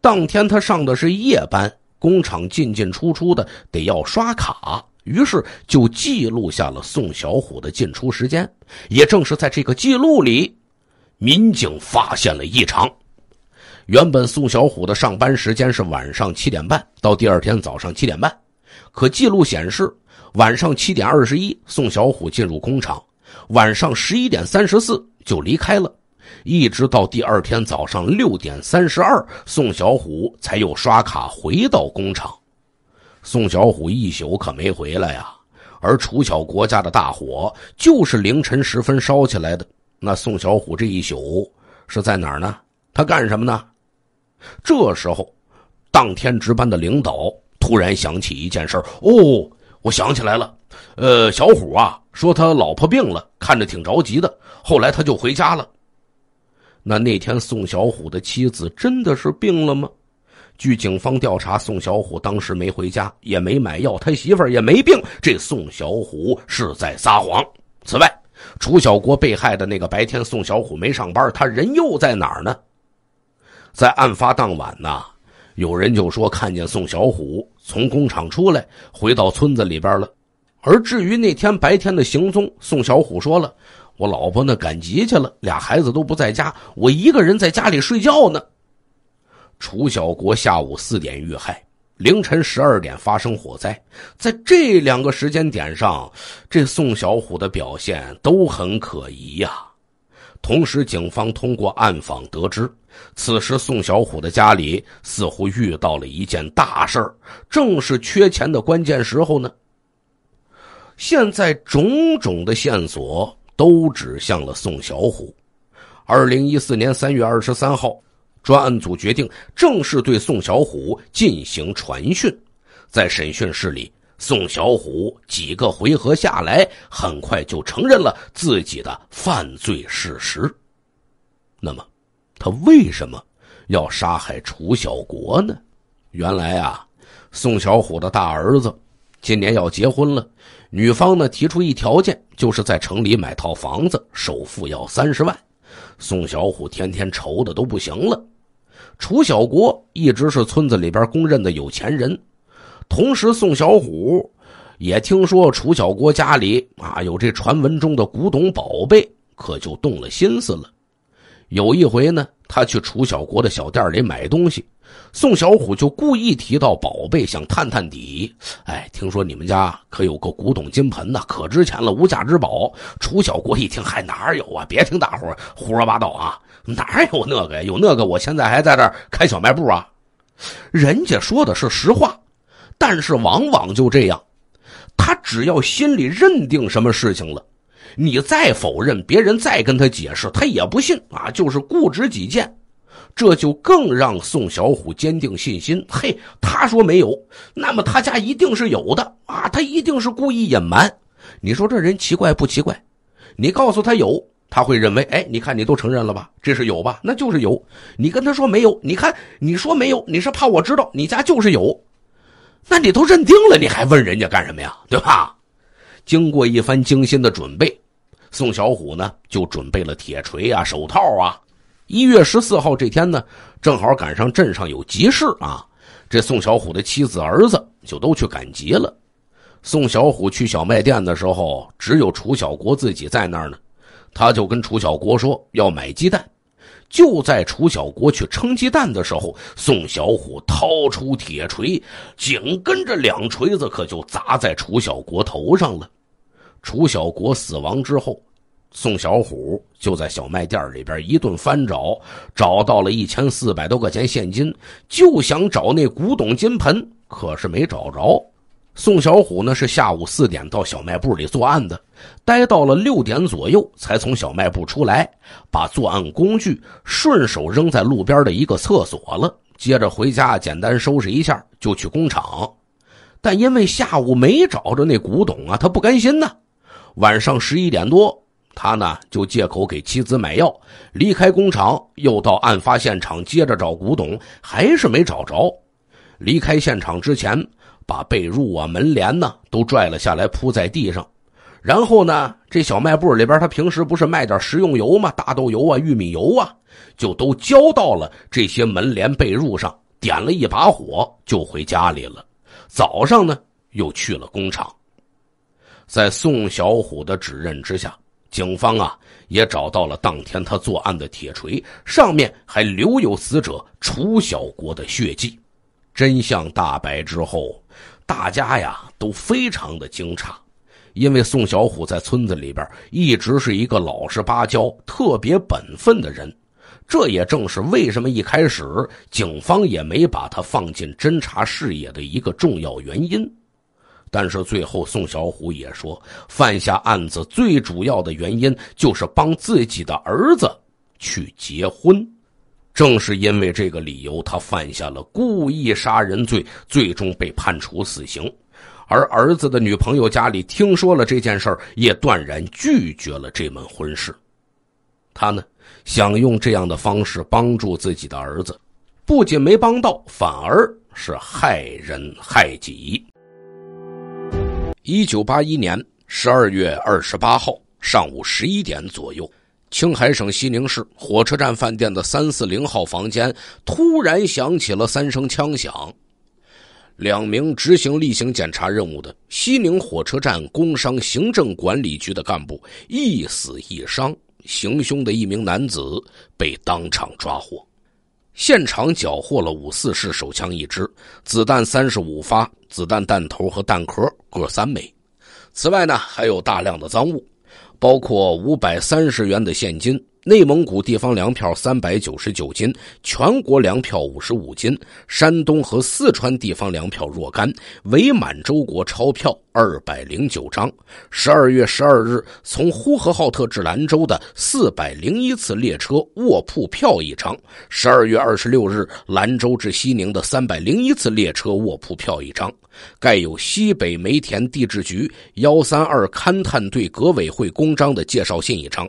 当天他上的是夜班，工厂进进出出的得要刷卡，于是就记录下了宋小虎的进出时间。也正是在这个记录里，民警发现了异常。原本宋小虎的上班时间是晚上七点半到第二天早上七点半，可记录显示，晚上七点二十一宋小虎进入工厂，晚上十一点三十四就离开了。一直到第二天早上六点三十二，宋小虎才又刷卡回到工厂。宋小虎一宿可没回来呀。而楚小国家的大火就是凌晨时分烧起来的。那宋小虎这一宿是在哪儿呢？他干什么呢？这时候，当天值班的领导突然想起一件事：“哦，我想起来了。呃，小虎啊，说他老婆病了，看着挺着急的。后来他就回家了。”那那天宋小虎的妻子真的是病了吗？据警方调查，宋小虎当时没回家，也没买药，他媳妇儿也没病，这宋小虎是在撒谎。此外，楚小国被害的那个白天，宋小虎没上班，他人又在哪儿呢？在案发当晚呢，有人就说看见宋小虎从工厂出来，回到村子里边了。而至于那天白天的行踪，宋小虎说了。我老婆呢？赶集去了，俩孩子都不在家，我一个人在家里睡觉呢。楚小国下午四点遇害，凌晨十二点发生火灾，在这两个时间点上，这宋小虎的表现都很可疑呀。同时，警方通过暗访得知，此时宋小虎的家里似乎遇到了一件大事儿，正是缺钱的关键时候呢。现在种种的线索。都指向了宋小虎。二零一四年三月二十三号，专案组决定正式对宋小虎进行传讯。在审讯室里，宋小虎几个回合下来，很快就承认了自己的犯罪事实。那么，他为什么要杀害楚小国呢？原来啊，宋小虎的大儿子今年要结婚了。女方呢提出一条件，就是在城里买套房子，首付要三十万。宋小虎天天愁的都不行了。楚小国一直是村子里边公认的有钱人，同时宋小虎也听说楚小国家里啊有这传闻中的古董宝贝，可就动了心思了。有一回呢。他去楚小国的小店里买东西，宋小虎就故意提到宝贝，想探探底。哎，听说你们家可有个古董金盆呢，可值钱了，无价之宝。楚小国一听，嗨，哪有啊？别听大伙胡说八道啊，哪有那个？呀？有那个，我现在还在这儿开小卖部啊。人家说的是实话，但是往往就这样，他只要心里认定什么事情了。你再否认，别人再跟他解释，他也不信啊，就是固执己见，这就更让宋小虎坚定信心。嘿，他说没有，那么他家一定是有的啊，他一定是故意隐瞒。你说这人奇怪不奇怪？你告诉他有，他会认为，哎，你看你都承认了吧，这是有吧，那就是有。你跟他说没有，你看你说没有，你是怕我知道你家就是有，那你都认定了，你还问人家干什么呀，对吧？经过一番精心的准备。宋小虎呢，就准备了铁锤啊、手套啊。一月十四号这天呢，正好赶上镇上有集市啊。这宋小虎的妻子、儿子就都去赶集了。宋小虎去小卖店的时候，只有楚小国自己在那儿呢。他就跟楚小国说要买鸡蛋。就在楚小国去称鸡蛋的时候，宋小虎掏出铁锤，紧跟着两锤子可就砸在楚小国头上了。楚小国死亡之后。宋小虎就在小卖店里边一顿翻找，找到了一千四百多块钱现金，就想找那古董金盆，可是没找着。宋小虎呢是下午四点到小卖部里作案的，待到了六点左右才从小卖部出来，把作案工具顺手扔在路边的一个厕所了。接着回家简单收拾一下，就去工厂。但因为下午没找着那古董啊，他不甘心呐。晚上十一点多。他呢就借口给妻子买药，离开工厂，又到案发现场接着找古董，还是没找着。离开现场之前，把被褥啊、门帘呢都拽了下来铺在地上。然后呢，这小卖部里边他平时不是卖点食用油吗？大豆油啊、玉米油啊，就都浇到了这些门帘、被褥上，点了一把火就回家里了。早上呢，又去了工厂，在宋小虎的指认之下。警方啊，也找到了当天他作案的铁锤，上面还留有死者楚小国的血迹。真相大白之后，大家呀都非常的惊诧，因为宋小虎在村子里边一直是一个老实巴交、特别本分的人，这也正是为什么一开始警方也没把他放进侦查视野的一个重要原因。但是最后，宋小虎也说，犯下案子最主要的原因就是帮自己的儿子去结婚。正是因为这个理由，他犯下了故意杀人罪，最终被判处死刑。而儿子的女朋友家里听说了这件事也断然拒绝了这门婚事。他呢，想用这样的方式帮助自己的儿子，不仅没帮到，反而是害人害己。一九八一年十二月二十八号上午十一点左右，青海省西宁市火车站饭店的三四零号房间突然响起了三声枪响，两名执行例行检查任务的西宁火车站工商行政管理局的干部一死一伤，行凶的一名男子被当场抓获。现场缴获了五四式手枪一支，子弹三十五发，子弹弹头和弹壳各三枚。此外呢，还有大量的赃物，包括五百三十元的现金、内蒙古地方粮票三百九十九斤、全国粮票五十五斤、山东和四川地方粮票若干、伪满洲国钞票。二百零九张。十二月十二日，从呼和浩特至兰州的四百零一次列车卧铺票一张。十二月二十六日，兰州至西宁的三百零一次列车卧铺票一张。盖有西北煤田地质局幺三二勘探队革委会公章的介绍信一张。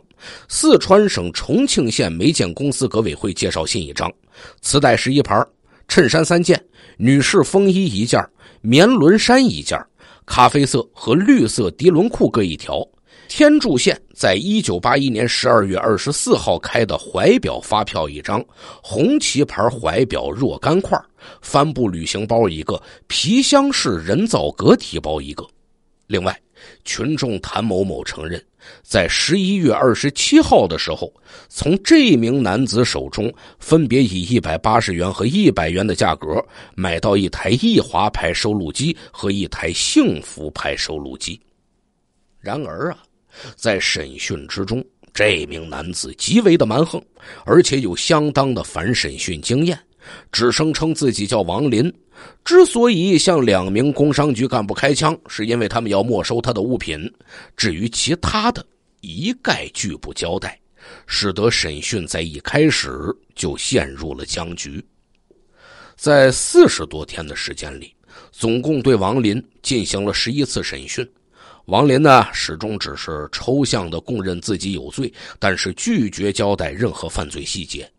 四川省重庆县煤建公司革委会介绍信一张。磁带十一盘，衬衫三件，女士风衣一件，棉轮衫一件。咖啡色和绿色涤纶裤各一条，天柱县在一九八一年十二月二十四号开的怀表发票一张，红旗牌怀表若干块，帆布旅行包一个，皮箱式人造革提包一个，另外。群众谭某某承认，在十一月二十七号的时候，从这名男子手中分别以一百八十元和一百元的价格买到一台易华牌收录机和一台幸福牌收录机。然而啊，在审讯之中，这名男子极为的蛮横，而且有相当的反审讯经验，只声称自己叫王林。之所以向两名工商局干部开枪，是因为他们要没收他的物品。至于其他的一概拒不交代，使得审讯在一开始就陷入了僵局。在四十多天的时间里，总共对王林进行了十一次审讯。王林呢，始终只是抽象的供认自己有罪，但是拒绝交代任何犯罪细节。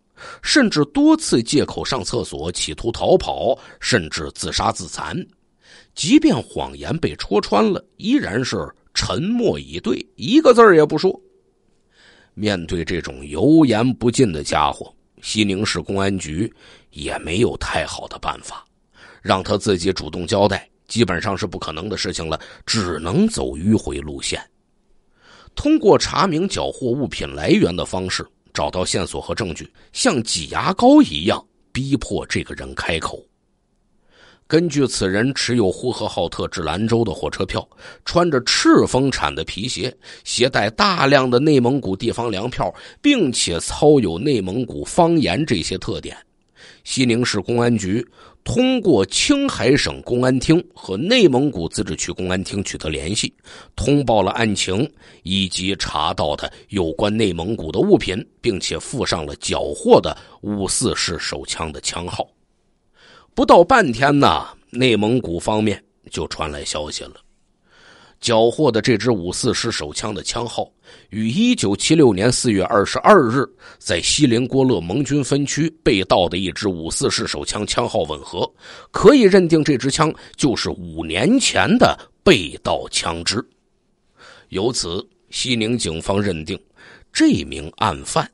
甚至多次借口上厕所，企图逃跑，甚至自杀自残。即便谎言被戳穿了，依然是沉默以对，一个字儿也不说。面对这种油盐不进的家伙，西宁市公安局也没有太好的办法，让他自己主动交代，基本上是不可能的事情了，只能走迂回路线，通过查明缴获物品来源的方式。找到线索和证据，像挤牙膏一样逼迫这个人开口。根据此人持有呼和浩特至兰州的火车票，穿着赤峰产的皮鞋，携带大量的内蒙古地方粮票，并且操有内蒙古方言这些特点，西宁市公安局。通过青海省公安厅和内蒙古自治区公安厅取得联系，通报了案情以及查到的有关内蒙古的物品，并且附上了缴获的五四式手枪的枪号。不到半天呢，内蒙古方面就传来消息了，缴获的这支五四式手枪的枪号。与一九七六年四月二十二日在锡林郭勒盟军分区被盗的一支五四式手枪枪号吻合，可以认定这支枪就是五年前的被盗枪支。由此，西宁警方认定这名案犯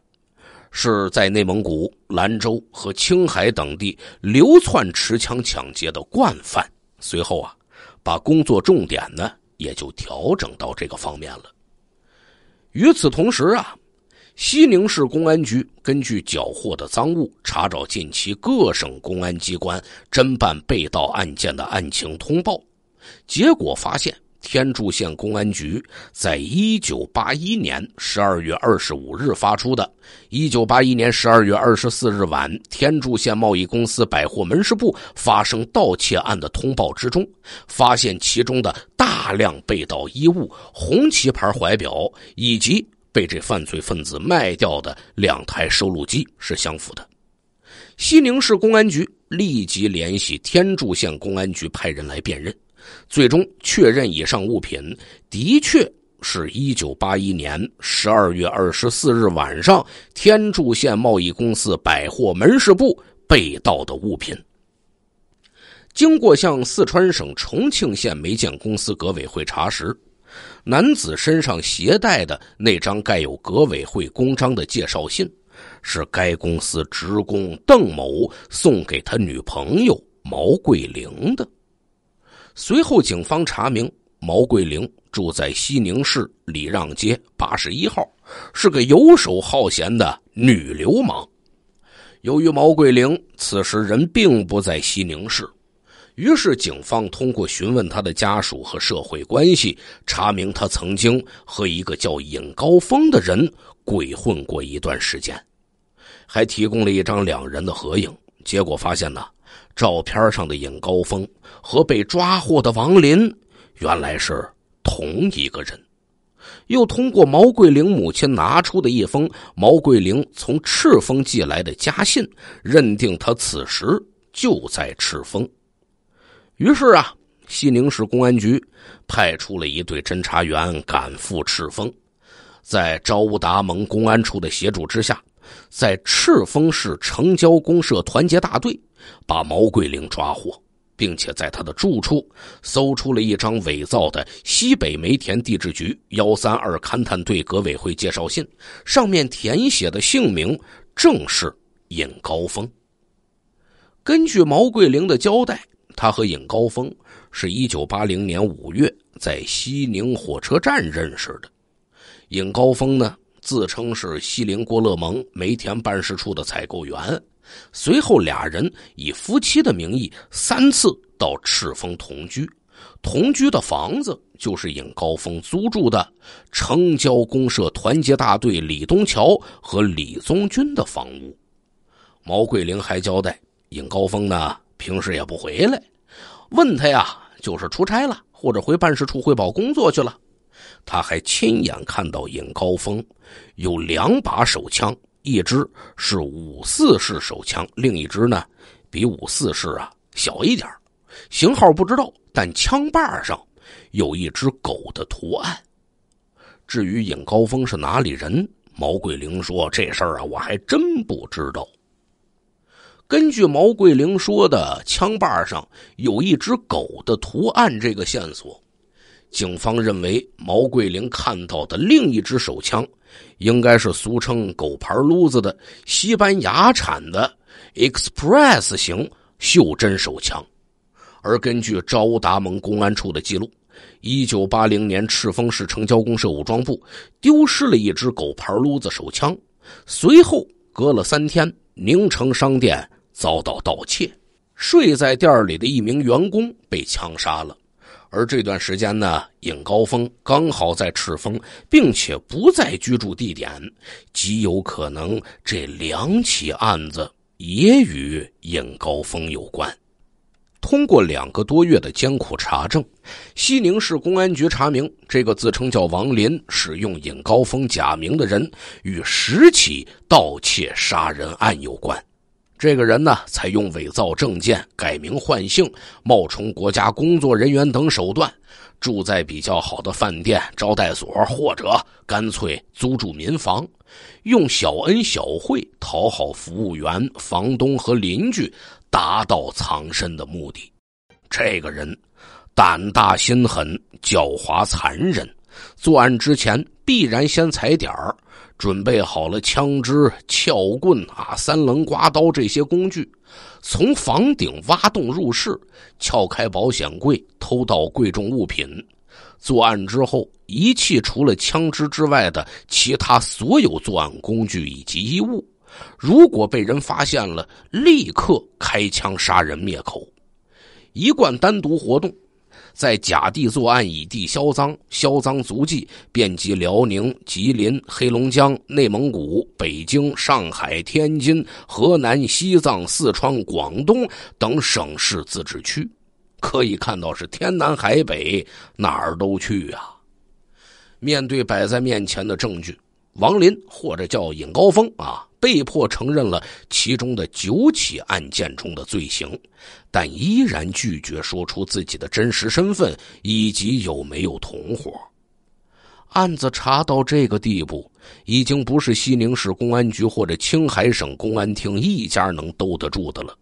是在内蒙古、兰州和青海等地流窜持枪抢劫的惯犯。随后啊，把工作重点呢也就调整到这个方面了。与此同时啊，西宁市公安局根据缴获的赃物查找近期各省公安机关侦办被盗案件的案情通报，结果发现。天柱县公安局在一九八一年十二月二十五日发出的《一九八一年十二月二十四日晚，天柱县贸易公司百货门市部发生盗窃案的通报》之中，发现其中的大量被盗衣物、红旗牌怀表以及被这犯罪分子卖掉的两台收录机是相符的。西宁市公安局立即联系天柱县公安局派人来辨认。最终确认，以上物品的确是一九八一年十二月二十四日晚上天柱县贸易公司百货门市部被盗的物品。经过向四川省重庆县煤建公司革委会查实，男子身上携带的那张盖有革委会公章的介绍信，是该公司职工邓某送给他女朋友毛桂玲的。随后，警方查明毛桂玲住在西宁市礼让街八十一号，是个游手好闲的女流氓。由于毛桂玲此时人并不在西宁市，于是警方通过询问她的家属和社会关系，查明她曾经和一个叫尹高峰的人鬼混过一段时间，还提供了一张两人的合影。结果发现呢？照片上的尹高峰和被抓获的王林原来是同一个人，又通过毛桂玲母亲拿出的一封毛桂玲从赤峰寄来的家信，认定他此时就在赤峰。于是啊，西宁市公安局派出了一队侦查员赶赴赤峰，在乌达盟公安处的协助之下，在赤峰市城郊公社团结大队。把毛桂玲抓获，并且在他的住处搜出了一张伪造的西北煤田地质局幺三二勘探队革委会介绍信，上面填写的姓名正是尹高峰。根据毛桂玲的交代，他和尹高峰是一九八零年五月在西宁火车站认识的。尹高峰呢？自称是西林郭勒盟梅田办事处的采购员，随后俩人以夫妻的名义三次到赤峰同居，同居的房子就是尹高峰租住的城郊公社团结大队李东桥和李宗军的房屋。毛桂玲还交代，尹高峰呢平时也不回来，问他呀，就是出差了或者回办事处汇报工作去了。他还亲眼看到尹高峰有两把手枪，一只是五四式手枪，另一支呢比五四式啊小一点，型号不知道，但枪把上有一只狗的图案。至于尹高峰是哪里人，毛桂玲说这事儿啊，我还真不知道。根据毛桂玲说的，枪把上有一只狗的图案这个线索。警方认为，毛桂林看到的另一支手枪，应该是俗称“狗牌撸子”的西班牙产的 Express 型袖珍手枪。而根据昭达蒙公安处的记录，一九八零年赤峰市城郊公社武装部丢失了一支狗牌撸子手枪，随后隔了三天，宁城商店遭到盗窃，睡在店里的一名员工被枪杀了。而这段时间呢，尹高峰刚好在赤峰，并且不在居住地点，极有可能这两起案子也与尹高峰有关。通过两个多月的艰苦查证，西宁市公安局查明，这个自称叫王林、使用尹高峰假名的人，与十起盗窃杀人案有关。这个人呢，采用伪造证件、改名换姓、冒充国家工作人员等手段，住在比较好的饭店、招待所，或者干脆租住民房，用小恩小惠讨好服务员、房东和邻居，达到藏身的目的。这个人胆大心狠、狡猾残忍。作案之前必然先踩点儿，准备好了枪支、撬棍啊、三棱刮刀这些工具，从房顶挖洞入室，撬开保险柜偷盗贵重物品。作案之后，遗弃除了枪支之外的其他所有作案工具以及衣物。如果被人发现了，立刻开枪杀人灭口。一贯单独活动。在甲地作案，乙地销赃，销赃足迹遍及辽宁、吉林、黑龙江、内蒙古、北京、上海、天津、河南、西藏、四川、广东等省市自治区，可以看到是天南海北，哪儿都去啊！面对摆在面前的证据。王林或者叫尹高峰啊，被迫承认了其中的九起案件中的罪行，但依然拒绝说出自己的真实身份以及有没有同伙。案子查到这个地步，已经不是西宁市公安局或者青海省公安厅一家能兜得住的了。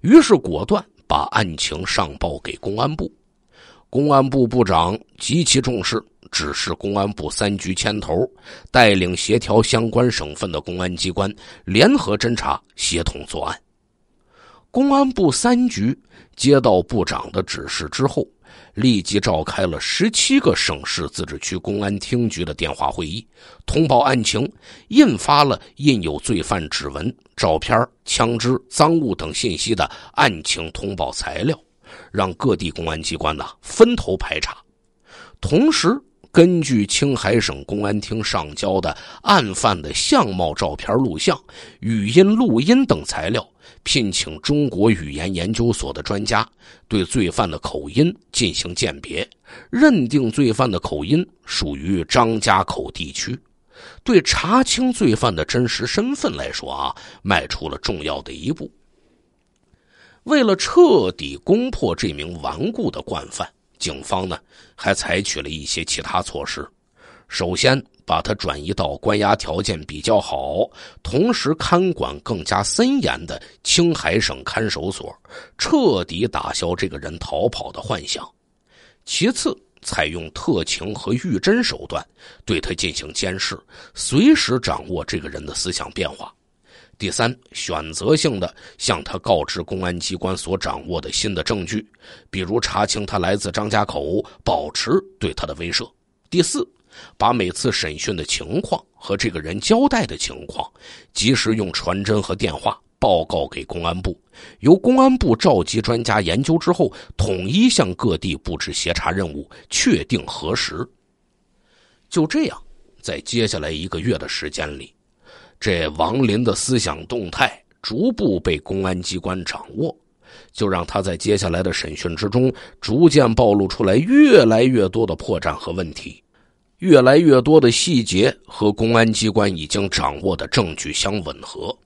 于是果断把案情上报给公安部，公安部部长极其重视。指示公安部三局牵头，带领协调相关省份的公安机关联合侦查、协同作案。公安部三局接到部长的指示之后，立即召开了十七个省市自治区公安厅局的电话会议，通报案情，印发了印有罪犯指纹、照片、枪支、赃物等信息的案情通报材料，让各地公安机关呢分头排查，同时。根据青海省公安厅上交的案犯的相貌照片、录像、语音录音等材料，聘请中国语言研究所的专家对罪犯的口音进行鉴别，认定罪犯的口音属于张家口地区，对查清罪犯的真实身份来说啊，迈出了重要的一步。为了彻底攻破这名顽固的惯犯。警方呢，还采取了一些其他措施。首先，把他转移到关押条件比较好、同时看管更加森严的青海省看守所，彻底打消这个人逃跑的幻想。其次，采用特情和预侦手段对他进行监视，随时掌握这个人的思想变化。第三，选择性的向他告知公安机关所掌握的新的证据，比如查清他来自张家口，保持对他的威慑。第四，把每次审讯的情况和这个人交代的情况，及时用传真和电话报告给公安部，由公安部召集专家研究之后，统一向各地布置协查任务，确定核实。就这样，在接下来一个月的时间里。这王林的思想动态逐步被公安机关掌握，就让他在接下来的审讯之中逐渐暴露出来越来越多的破绽和问题，越来越多的细节和公安机关已经掌握的证据相吻合。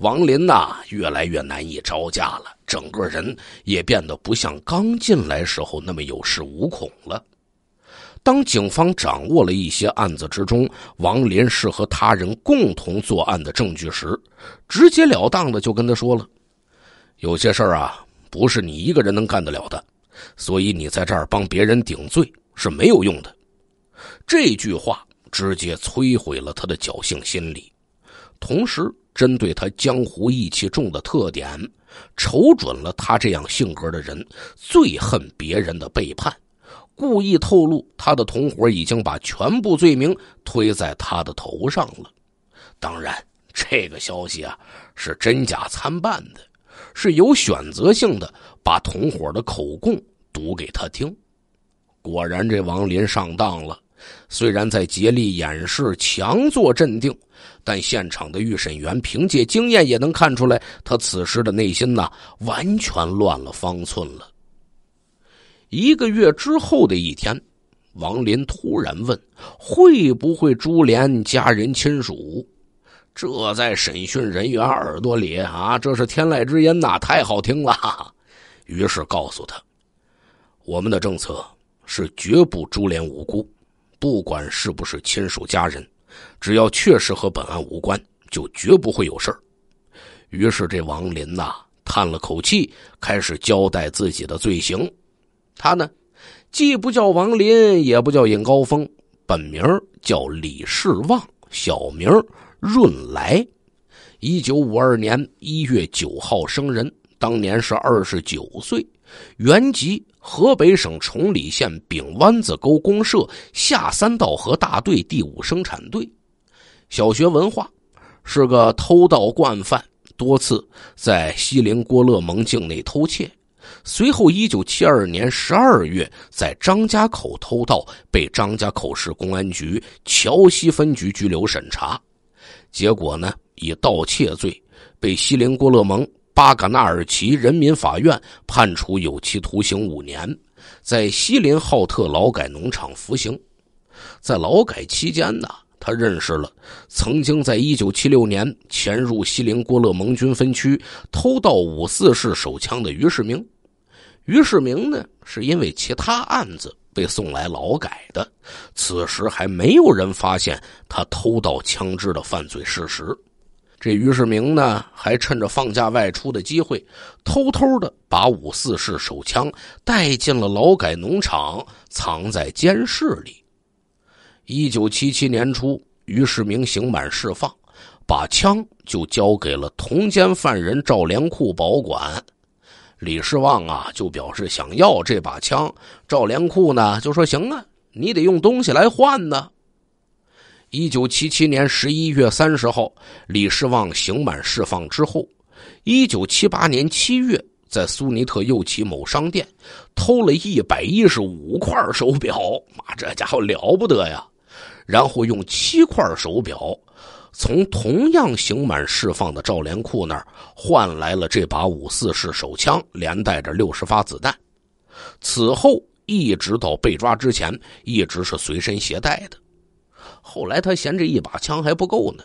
王林呐，越来越难以招架了，整个人也变得不像刚进来时候那么有恃无恐了。当警方掌握了一些案子之中王林是和他人共同作案的证据时，直截了当的就跟他说了：“有些事儿啊，不是你一个人能干得了的，所以你在这儿帮别人顶罪是没有用的。”这句话直接摧毁了他的侥幸心理，同时针对他江湖义气重的特点，瞅准了他这样性格的人最恨别人的背叛。故意透露他的同伙已经把全部罪名推在他的头上了，当然，这个消息啊是真假参半的，是有选择性的把同伙的口供读给他听。果然，这王林上当了。虽然在竭力掩饰、强作镇定，但现场的预审员凭借经验也能看出来，他此时的内心呐完全乱了方寸了。一个月之后的一天，王林突然问：“会不会株连家人亲属？”这在审讯人员耳朵里啊，这是天籁之音呐，太好听了。于是告诉他：“我们的政策是绝不株连无辜，不管是不是亲属家人，只要确实和本案无关，就绝不会有事于是这王林呐叹了口气，开始交代自己的罪行。他呢，既不叫王林，也不叫尹高峰，本名叫李世旺，小名润来，一九五二年一月九号生人，当年是二十九岁，原籍河北省崇礼县丙湾子沟公社下三道河大队第五生产队，小学文化，是个偷盗惯犯，多次在锡林郭勒盟境内偷窃。随后，一九七二年十二月，在张家口偷盗，被张家口市公安局桥西分局拘留审查，结果呢，以盗窃罪，被锡林郭勒盟巴嘎纳尔旗人民法院判处有期徒刑五年，在锡林浩特劳改农场服刑，在劳改期间呢。他认识了曾经在1976年潜入锡林郭勒盟军分区偷盗五四式手枪的于世明。于世明呢，是因为其他案子被送来劳改的，此时还没有人发现他偷盗枪支的犯罪事实。这于世明呢，还趁着放假外出的机会，偷偷的把五四式手枪带进了劳改农场，藏在监室里。一九七七年初，于世明刑满释放，把枪就交给了同监犯人赵连库保管。李世旺啊，就表示想要这把枪。赵连库呢，就说行啊，你得用东西来换呢。一九七七年十一月三十号，李世旺刑满释放之后，一九七八年七月，在苏尼特右旗某商店偷了一百一十五块手表。妈，这家伙了不得呀！然后用七块手表，从同样刑满释放的赵连库那儿换来了这把五四式手枪，连带着六十发子弹。此后一直到被抓之前，一直是随身携带的。后来他嫌这一把枪还不够呢，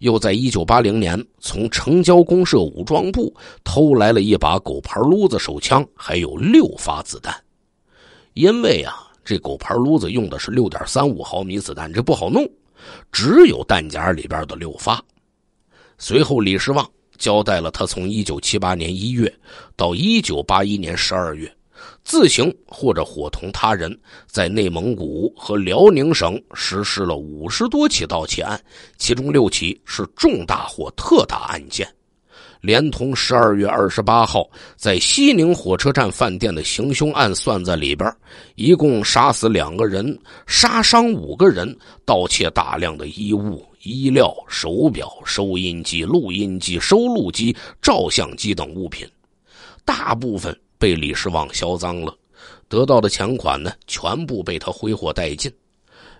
又在一九八零年从城郊公社武装部偷来了一把狗牌撸子手枪，还有六发子弹。因为啊。这狗牌撸子用的是六点三五毫米子弹，这不好弄，只有弹夹里边的六发。随后，李世旺交代了他从一九七八年一月到一九八一年十二月，自行或者伙同他人在内蒙古和辽宁省实施了五十多起盗窃案，其中六起是重大或特大案件。连同十二月二十八号在西宁火车站饭店的行凶案算在里边，一共杀死两个人，杀伤五个人，盗窃大量的衣物、衣料、手表、收音机、录音机、收录机、照相机等物品，大部分被李世旺销赃了，得到的钱款呢，全部被他挥霍殆尽。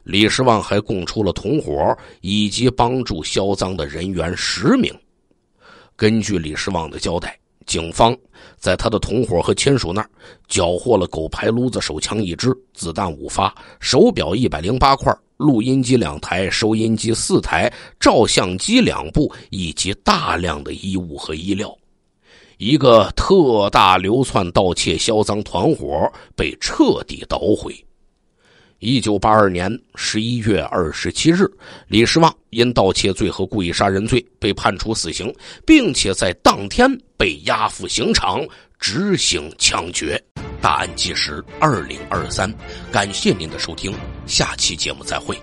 李世旺还供出了同伙以及帮助销赃的人员十名。根据李世旺的交代，警方在他的同伙和亲属那儿缴获了狗牌撸子手枪一支、子弹五发、手表一百零八块、录音机两台、收音机四台、照相机两部，以及大量的衣物和衣料。一个特大流窜盗窃销赃团伙被彻底捣毁。一九八二年十一月二十七日，李世旺因盗窃罪和故意杀人罪被判处死刑，并且在当天被押赴刑场执行枪决。大案纪实二零二三，感谢您的收听，下期节目再会。